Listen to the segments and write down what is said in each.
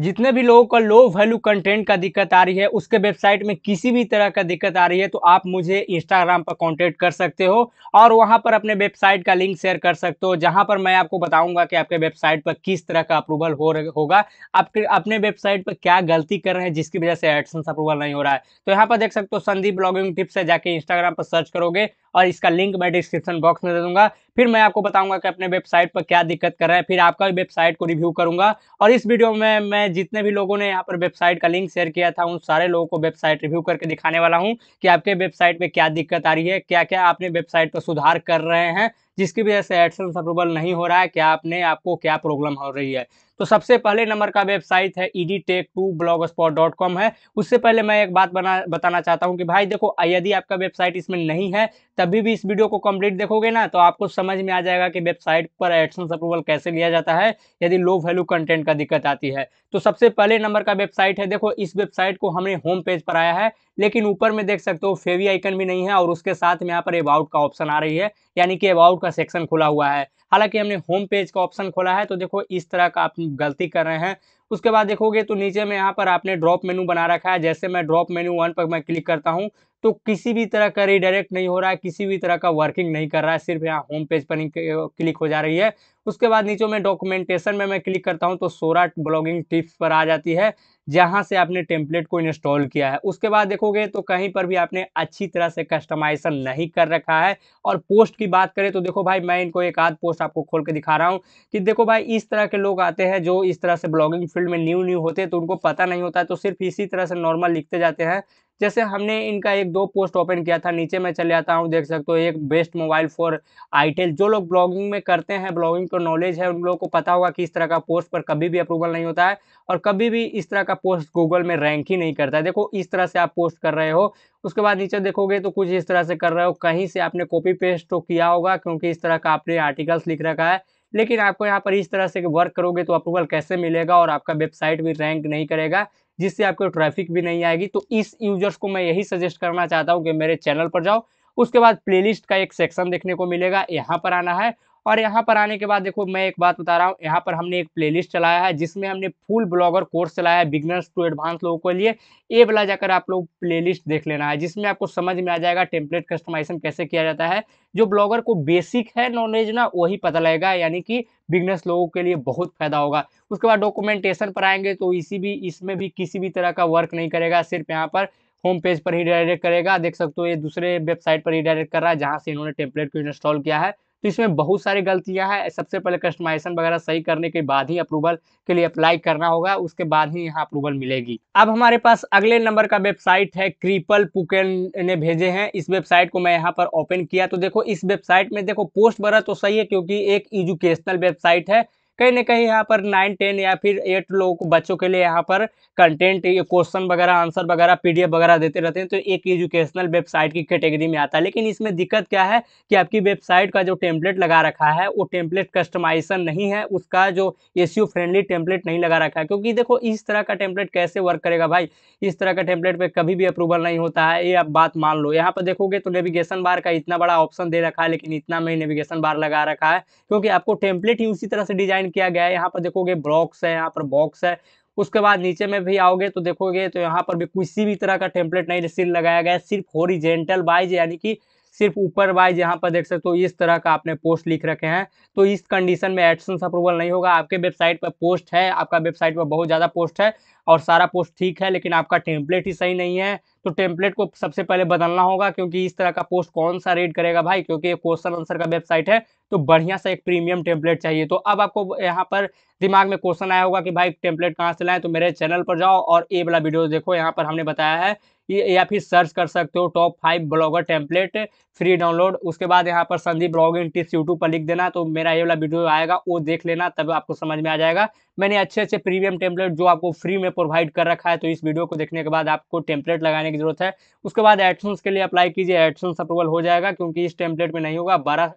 जितने भी लोगों का लो वैल्यू कंटेंट का दिक्कत आ रही है उसके वेबसाइट में किसी भी तरह का दिक्कत आ रही है तो आप मुझे इंस्टाग्राम पर कांटेक्ट कर सकते हो और वहां पर अपने वेबसाइट का लिंक शेयर कर सकते हो जहां पर मैं आपको बताऊंगा कि आपके वेबसाइट पर किस तरह का अप्रूवल हो होगा आपके अपने वेबसाइट पर क्या गलती कर रहे हैं जिसकी वजह से एडसन्स अप्रूवल नहीं हो रहा है तो यहाँ पर देख सकते हो संदीप ब्लॉगिंग टिप्स है जाके इंस्टाग्राम पर सर्च करोगे और इसका लिंक मैं डिस्क्रिप्शन बॉक्स में दे दूंगा फिर मैं आपको बताऊंगा कि अपने वेबसाइट पर क्या दिक्कत कर रहा है फिर आपका वेबसाइट को रिव्यू करूंगा और इस वीडियो में मैं जितने भी लोगों ने यहाँ पर वेबसाइट का लिंक शेयर किया था उन सारे लोगों को वेबसाइट रिव्यू करके दिखाने वाला हूँ कि आपके वेबसाइट पर क्या दिक्कत आ रही है क्या क्या आपने वेबसाइट पर सुधार कर रहे हैं जिसकी वजह से एडसेंस अप्रूवल नहीं हो रहा है क्या आपने आपको क्या प्रॉब्लम हो रही है तो सबसे पहले नंबर का वेबसाइट है e tech to blogspot dot com है उससे पहले मैं एक बात बना बताना चाहता हूँ कि भाई देखो यदि आपका वेबसाइट इसमें नहीं है तभी भी इस वीडियो को कंप्लीट देखोगे ना तो आपको समझ में आ जाएगा कि वेबसाइट पर एडसेंस अप्रूवल कैसे लिया जाता है यदि लो वैल्यू कंटेंट का दिक्कत आती है तो सबसे पहले नंबर का वेबसाइट है देखो इस वेबसाइट को हमने होम पेज पर आया है लेकिन ऊपर में देख सकते हो फेवी आइकन भी नहीं है और उसके साथ में यहाँ पर अबाउट का ऑप्शन आ रही है यानी कि अबाउट का सेक्शन खुला हुआ है हालांकि हमने होम पेज का ऑप्शन खोला है तो देखो इस तरह का आप गलती कर रहे हैं उसके बाद देखोगे तो नीचे में यहाँ पर आपने ड्रॉप मेनू बना रखा है जैसे मैं ड्रॉप मेनू वन पर मैं क्लिक करता हूँ तो किसी भी तरह का रिडायरेक्ट नहीं हो रहा है किसी भी तरह का वर्किंग नहीं कर रहा है सिर्फ यहाँ होम पेज पर ही क्लिक हो जा रही है उसके बाद नीचे में डॉक्यूमेंटेशन में मैं क्लिक करता हूँ तो सोरा ब्लॉगिंग टिप्स पर आ जाती है जहाँ से आपने टेम्पलेट को इंस्टॉल किया है उसके बाद देखोगे तो कहीं पर भी आपने अच्छी तरह से कस्टमाइजेशन नहीं कर रखा है और पोस्ट की बात करें तो देखो भाई मैं इनको एक आध पोस्ट आपको खोल के दिखा रहा हूँ कि देखो भाई इस तरह के लोग आते हैं जो इस तरह से ब्लॉगिंग फील्ड में न्यू न्यू होते हैं तो उनको पता नहीं होता तो सिर्फ इसी तरह से नॉर्मल लिखते जाते हैं जैसे हमने इनका एक दो पोस्ट ओपन किया था नीचे मैं चले आता हूँ देख सकते हो एक बेस्ट मोबाइल फॉर आईटेल जो लोग ब्लॉगिंग में करते हैं ब्लॉगिंग को नॉलेज है उन लोगों को पता होगा कि इस तरह का पोस्ट पर कभी भी अप्रूवल नहीं होता है और कभी भी इस तरह का पोस्ट गूगल में रैंक ही नहीं करता है देखो इस तरह से आप पोस्ट कर रहे हो उसके बाद नीचे देखोगे तो कुछ इस तरह से कर रहे हो कहीं से आपने कॉपी पेस्ट तो किया होगा क्योंकि इस तरह का आपने आर्टिकल्स लिख रखा है लेकिन आपको यहाँ पर इस तरह से वर्क करोगे तो अप्रूवल कैसे मिलेगा और आपका वेबसाइट भी रैंक नहीं करेगा जिससे आपको ट्रैफिक भी नहीं आएगी तो इस यूजर्स को मैं यही सजेस्ट करना चाहता हूँ कि मेरे चैनल पर जाओ उसके बाद प्लेलिस्ट का एक सेक्शन देखने को मिलेगा यहाँ पर आना है और यहाँ पर आने के बाद देखो मैं एक बात बता रहा हूँ यहाँ पर हमने एक प्लेलिस्ट चलाया है जिसमें हमने फुल ब्लॉगर कोर्स चलाया है बिगनर्स टू एडवांस लोगों के लिए ए वाला जाकर आप लोग प्लेलिस्ट देख लेना है जिसमें आपको समझ में आ जाएगा टेम्पलेट कस्टमाइजेशन कैसे किया जाता है जो ब्लॉगर को बेसिक है नॉलेज ना वही पता लगेगा यानी कि बिगनेस लोगों के लिए बहुत फायदा होगा उसके बाद डॉक्यूमेंटेशन पर आएंगे तो इसी भी इसमें भी किसी भी तरह का वर्क नहीं करेगा सिर्फ यहाँ पर होम पेज पर ही डायरेक्ट करेगा देख सकते हो ये दूसरे वेबसाइट पर ही डायरेक्ट कर रहा है जहाँ से इन्होंने टेम्पलेट को इंस्टॉल किया है तो इसमें बहुत सारी गलतियां हैं सबसे पहले कस्टमाइजेशन वगैरह सही करने के बाद ही अप्रूवल के लिए अप्लाई करना होगा उसके बाद ही यहाँ अप्रूवल मिलेगी अब हमारे पास अगले नंबर का वेबसाइट है क्रीपल पुकेन ने भेजे हैं इस वेबसाइट को मैं यहाँ पर ओपन किया तो देखो इस वेबसाइट में देखो पोस्ट बरा तो सही है क्योंकि एक एजुकेशनल वेबसाइट है कहीं ना कहीं यहाँ पर नाइन टेन या फिर एट लोगों बच्चों के लिए यहाँ पर कंटेंट क्वेश्चन वगैरह आंसर वगैरह पी वगैरह देते रहते हैं तो एक एजुकेशनल वेबसाइट की कैटेगरी में आता है लेकिन इसमें दिक्कत क्या है कि आपकी वेबसाइट का जो टेम्पलेट लगा रखा है वो टेम्पलेट कस्टमाइजेशन नहीं है उसका जो ए फ्रेंडली टेम्पलेट नहीं लगा रखा है क्योंकि देखो इस तरह का टेम्पलेट कैसे वर्क करेगा भाई इस तरह का टेम्पलेट पर कभी भी अप्रूवल नहीं होता है ये आप बात मान लो यहाँ पर देखोगे तो नेविगेशन बार का इतना बड़ा ऑप्शन दे रखा है लेकिन इतना में नेविगेशन बार लगा रखा है क्योंकि आपको टेम्पलेट ही उसी तरह से डिजाइन मेंशन किया गया है यहाँ पर देखोगे ब्लॉक्स है यहाँ पर बॉक्स है उसके बाद नीचे में भी आओगे तो देखोगे तो यहाँ पर भी किसी भी तरह का टेम्पलेट नहीं सिर लगाया गया है सिर्फ होरिजेंटल वाइज यानी कि सिर्फ ऊपर वाइज यहाँ पर देख सकते हो इस तरह का आपने पोस्ट लिख रखे हैं तो इस कंडीशन में एडसेंस अप्रूवल नहीं होगा आपके वेबसाइट पर पोस्ट है आपका वेबसाइट पर बहुत ज़्यादा पोस्ट है और सारा पोस्ट ठीक है लेकिन आपका टेम्पलेट ही सही नहीं है तो टेम्पलेट को सबसे पहले बदलना होगा क्योंकि इस तरह का पोस्ट कौन सा रेड करेगा भाई क्योंकि क्वेश्चन आंसर का वेबसाइट है तो बढ़िया सा एक प्रीमियम टेम्पलेट चाहिए तो अब आपको यहाँ पर दिमाग में क्वेश्चन आया होगा कि भाई टेम्पलेट कहाँ से लाएँ तो मेरे चैनल पर जाओ और ए वाला वीडियो देखो यहाँ पर हमने बताया है या फिर सर्च कर सकते हो top five blogger template free download उसके बाद यहाँ पर संदीप ब्लॉगिंग टिप्स यूट्यूब पर लिख देना तो मेरा ये वाला वीडियो आएगा वो देख लेना तब आपको समझ में आ जाएगा मैंने अच्छे अच्छे प्रीमियम टेम्पलेट जो आपको फ्री में प्रोवाइड कर रखा है तो इस वीडियो को देखने के बाद आपको टेम्पलेट लगाने की जरूरत है उसके बाद एडसन्स के लिए अप्लाई कीजिए एडसन्स अप्रूवल हो जाएगा क्योंकि इस टेम्पलेट में नहीं होगा बड़ा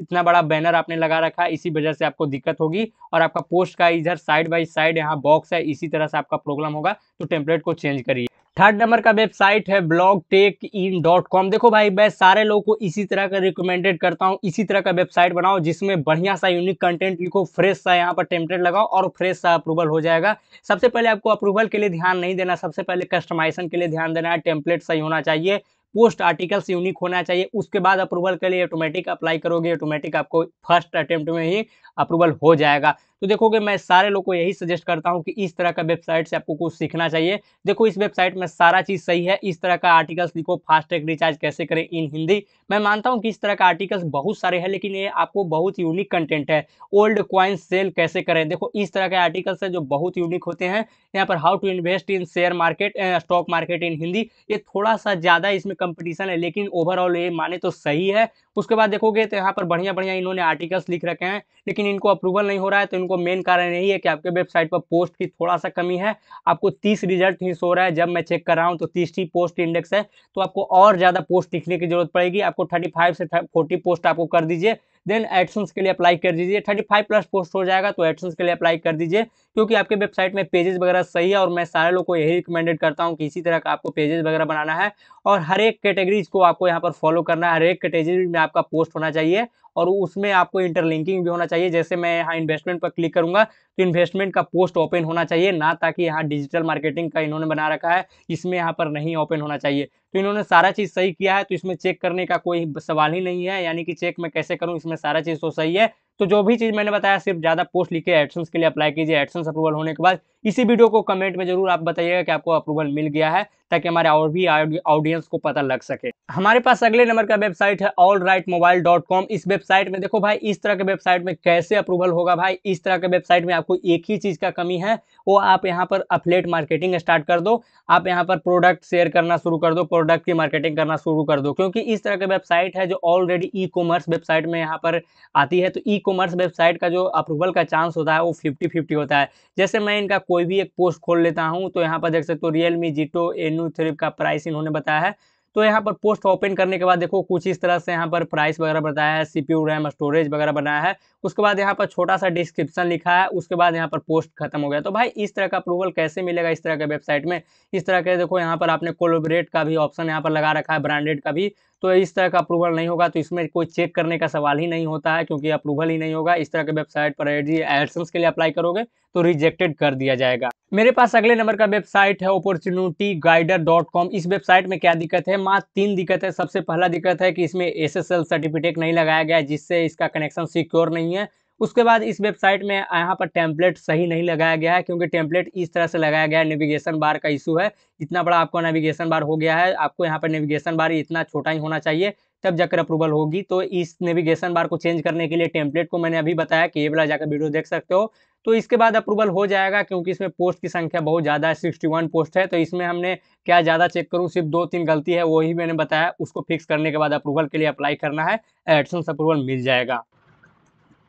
इतना बड़ा बैनर आपने लगा रखा है इसी वजह से आपको दिक्कत होगी और आपका पोस्ट का इधर साइड बाई साइड यहाँ बॉक्स है इसी तरह से आपका प्रॉब्लम होगा तो टेम्पलेट को चेंज करिए थर्ड नंबर का वेबसाइट है blog tech in dot com देखो भाई मैं सारे लोगों को इसी तरह का रिकमेंडेड करता हूँ इसी तरह का वेबसाइट बनाओ जिसमें बढ़िया सा यूनिक कंटेंट लिखो फ्रेश सा यहाँ पर टेम्पलेट लगाओ और फ्रेश सा अप्रूवल हो जाएगा सबसे पहले आपको अप्रूवल के लिए ध्यान नहीं देना सबसे पहले कस्टमाइजेशन के लिए ध्यान देना है टेम्पलेट सही होना चाहिए पोस्ट आर्टिकल्स यूनिक होना चाहिए उसके बाद अप्रूवल के लिए ऑटोमेटिक अप्लाई करोगे ऑटोमेटिक आपको फर्स्ट अटेम्प्ट में ही अप्रूवल हो जाएगा तो देखोगे मैं सारे लोग को यही सजेस्ट करता हूँ कि इस तरह का वेबसाइट से आपको कुछ सीखना चाहिए देखो इस वेबसाइट में सारा चीज़ सही है इस तरह का आर्टिकल्स लिखो फास्टैग रिचार्ज कैसे करें इन हिंदी मैं मानता हूँ कि इस तरह का आर्टिकल्स बहुत सारे हैं लेकिन ये आपको बहुत यूनिक कंटेंट है ओल्ड क्वाइन सेल कैसे करें देखो इस तरह के आर्टिकल्स है जो बहुत यूनिक होते हैं यहाँ पर how to invest in share market stock market in Hindi ये थोड़ा सा ज़्यादा इसमें कंपिटिशन है लेकिन ओवरऑल ये माने तो सही है उसके बाद देखोगे तो यहाँ पर बढ़िया बढ़िया इन्होंने आर्टिकल्स लिख रखे हैं लेकिन इनको अप्रूवल नहीं हो रहा है तो इनको मेन कारण यही है कि आपके वेबसाइट पर पोस्ट की थोड़ा सा कमी है आपको तीस रिजल्ट ही शो रहा है जब मैं चेक कर रहा हूँ तो तीस ही पोस्ट इंडेक्स है तो आपको और ज़्यादा पोस्ट लिखने की जरूरत पड़ेगी आपको थर्टी से फोर्टी पोस्ट आपको कर दीजिए देन एडसन्स के लिए अप्लाई कर दीजिए थर्टी फाइव प्लस पोस्ट हो जाएगा तो एडसन्स के लिए अप्लाई कर दीजिए क्योंकि आपके वेबसाइट में पेजेस वगैरह सही है और मैं सारे लोग को यही रिकमेंडेड करता हूँ कि इसी तरह का आपको पेजेस वगैरह बनाना है और हर एक कैटेगरीज को आपको यहाँ पर फॉलो करना है हर एक कैटेगरी में आपका पोस्ट होना चाहिए और उसमें आपको इंटरलिंकिंग भी होना चाहिए जैसे मैं यहाँ इन्वेस्टमेंट पर क्लिक करूँगा तो इन्वेस्टमेंट का पोस्ट ओपन होना चाहिए ना ताकि यहाँ डिजिटल मार्केटिंग का इन्होंने बना रखा है इसमें यहाँ पर नहीं ओपन होना चाहिए तो इन्होंने सारा चीज़ सही किया है तो इसमें चेक करने का कोई सवाल ही नहीं है यानी कि चेक मैं कैसे करूँ इसमें सारा चीज़ तो सही है तो जो भी चीज़ मैंने बताया सिर्फ ज़्यादा पोस्ट लिखे के एडसन्स के लिए अप्लाई कीजिए एडसन्स अप्रूवल होने के बाद इसी वीडियो को कमेंट में जरूर आप बताइएगा कि आपको अप्रूवल मिल गया है ताकि हमारे और भी ऑडियंस को पता लग सके हमारे पास अगले नंबर का वेबसाइट है all right mobile dot com इस वेबसाइट में देखो भाई इस तरह के वेबसाइट में कैसे अप्रूवल होगा भाई इस तरह के वेबसाइट में आपको एक ही चीज़ का कमी है वो आप यहाँ पर अपलेट मार्केटिंग स्टार्ट कर दो आप यहाँ पर प्रोडक्ट शेयर करना शुरू कर दो प्रोडक्ट की मार्केटिंग करना शुरू कर दो क्योंकि इस तरह के वेबसाइट है जो ऑलरेडी ई कॉमर्स वेबसाइट में यहाँ पर आती है तो ई कॉमर्स वेबसाइट का जो अप्रूवल का चांस होता है वो फिफ्टी फिफ्टी होता है जैसे मैं इनका कोई भी एक पोस्ट खोल लेता हूँ तो यहाँ पर देख सकते हो Realme GT N three का प्राइस इन्होंने बताया है तो यहाँ पर पोस्ट ओपन करने के बाद देखो कुछ इस तरह से यहाँ पर प्राइस वगैरह बताया है सीपीयू रैम स्टोरेज वगैरह बनाया है उसके बाद यहाँ पर छोटा सा डिस्क्रिप्शन लिखा है उसके बाद यहाँ पर पोस्ट खत्म हो गया तो भाई इस तरह का अप्रूवल कैसे मिलेगा इस तरह के वेबसाइट में इस तरह के देखो यहाँ पर आपने कोलोबरेट का भी ऑप्शन यहाँ पर लगा रखा है ब्रांडेड का भी तो इस तरह का अप्रूवल नहीं होगा तो इसमें कोई चेक करने का सवाल ही नहीं होता है क्योंकि अप्रूवल ही नहीं होगा इस तरह के वेबसाइट पर एडसेंस के लिए अप्लाई करोगे तो रिजेक्टेड कर दिया जाएगा मेरे पास अगले नंबर का वेबसाइट है अपॉर्चुनिटी गाइडर डॉट कॉम इस वेबसाइट में क्या दिक्कत है मात्र तीन दिक्कत है सबसे पहला दिक्कत है कि इसमें एस सर्टिफिकेट नहीं लगाया गया जिससे इसका कनेक्शन सिक्योर नहीं है उसके बाद इस वेबसाइट में यहाँ पर टेम्पलेट सही नहीं लगाया गया है क्योंकि टेम्पलेट इस तरह से लगाया गया है नेविगेशन बार का इशू है इतना बड़ा आपका नेविगेशन बार हो गया है आपको यहाँ पर नेविगेशन बार इतना छोटा ही होना चाहिए तब जाकर अप्रूवल होगी तो इस नेविगेशन बार को चेंज करने के लिए टेम्पलेट को मैंने अभी बताया कि ये वाला जाकर वीडियो देख सकते हो तो इसके बाद अप्रूवल हो जाएगा क्योंकि इसमें पोस्ट की संख्या बहुत ज़्यादा है सिक्सटी वन पोस्ट है तो इसमें हमने क्या ज़्यादा चेक करूँ सिर्फ दो तीन गलती है वही मैंने बताया उसको फिक्स करने के बाद अप्रूवल के लिए अप्लाई करना है एडसन्स अप्रूवल मिल जाएगा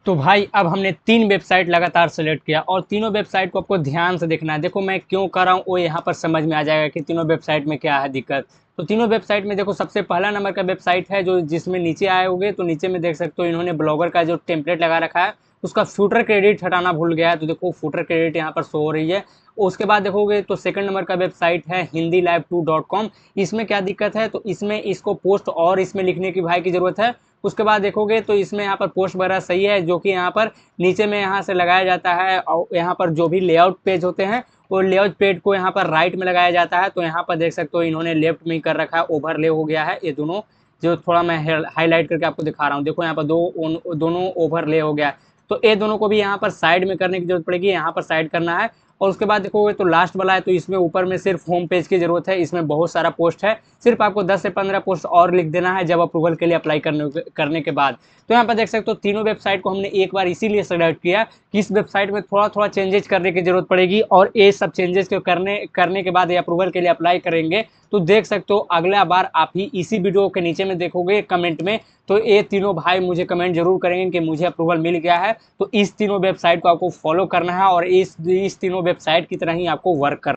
तो भाई अब हमने तीन वेबसाइट लगातार सेलेक्ट किया और तीनों वेबसाइट को आपको ध्यान से देखना है देखो मैं क्यों कर रहा हूँ वो यहाँ पर समझ में आ जाएगा कि तीनों वेबसाइट में क्या है दिक्कत तो तीनों वेबसाइट में देखो सबसे पहला नंबर का वेबसाइट है जो जिसमें नीचे आए होंगे तो नीचे में देख सकते हो इन्होंने ब्लॉगर का जो टेम्पलेट लगा रखा है उसका फ्यूटर क्रेडिट हटाना भूल गया है तो देखो फ्यूटर क्रेडिट यहाँ पर शो हो रही है उसके बाद देखोगे तो सेकंड नंबर का वेबसाइट है Hindi live two dot com इसमें क्या दिक्कत है तो इसमें इसको पोस्ट और इसमें लिखने की भाई की ज़रूरत है उसके बाद देखोगे तो इसमें यहाँ पर पोस्ट वगैरह सही है जो कि यहाँ पर नीचे में यहाँ से लगाया जाता है और यहाँ पर जो भी लेआउट पेज होते हैं वो लेआउट पेज को यहाँ पर राइट में लगाया जाता है तो यहाँ पर देख सकते हो इन्होंने लेफ्ट में कर रखा है ओवरले हो गया है ये दोनों जो थोड़ा मैं हाईलाइट करके आपको दिखा रहा हूँ देखो यहाँ पर दो दोनों ओवरले हो गया तो ये दोनों को भी यहाँ पर साइड में करने की जरूरत पड़ेगी यहाँ पर साइड करना है और उसके बाद देखोगे तो लास्ट वाला है तो इसमें ऊपर में सिर्फ होम पेज की ज़रूरत है इसमें बहुत सारा पोस्ट है सिर्फ आपको 10 से 15 पोस्ट और लिख देना है जब अप्रूवल के लिए अप्लाई करने करने के बाद तो यहाँ पर देख सकते हो तीनों वेबसाइट को हमने एक बार इसीलिए सेलेक्ट किया कि इस वेबसाइट में थोड़ा थोड़ा चेंजेस करने की ज़रूरत पड़ेगी और ये सब चेंजेस को करने करने के बाद ये अप्रूवल के लिए अप्लाई करेंगे तो देख सकते हो अगला बार आप ही इसी वीडियो के नीचे में देखोगे कमेंट में तो ये तीनों भाई मुझे कमेंट जरूर करेंगे कि मुझे अप्रूवल मिल गया है तो इस तीनों वेबसाइट को आपको फॉलो करना है और इस इस तीनों वेबसाइट की तरह ही आपको वर्क कर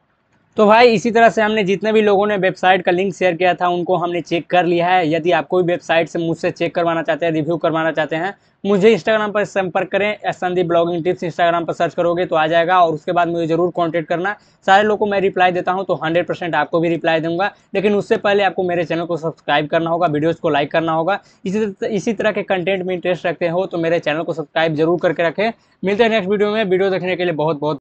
तो भाई इसी तरह से हमने जितने भी लोगों ने वेबसाइट का लिंक शेयर किया था उनको हमने चेक कर लिया है यदि आप कोई वेबसाइट से मुझसे चेक करवाना चाहते हैं रिव्यू करवाना चाहते हैं मुझे इंस्टाग्राम पर संपर्क करें संदीप ब्लॉगिंग टिप्स इंस्टाग्राम पर सर्च करोगे तो आ जाएगा और उसके बाद मुझे जरूर कॉन्टेक्ट करना सारे लोग को मैं रिप्लाई देता हूँ तो हंड्रेड परसेंट आपको भी रिप्लाई दूंगा लेकिन उससे पहले आपको मेरे चैनल को सब्सक्राइब करना होगा वीडियोज़ को लाइक करना होगा इसी इसी तरह के कंटेंट में इंटरेस्ट रखते हो तो मेरे चैनल को सब्सक्राइब जरूर करके रखें मिलते हैं नेक्स्ट वीडियो में वीडियो देखने के लिए बहुत बहुत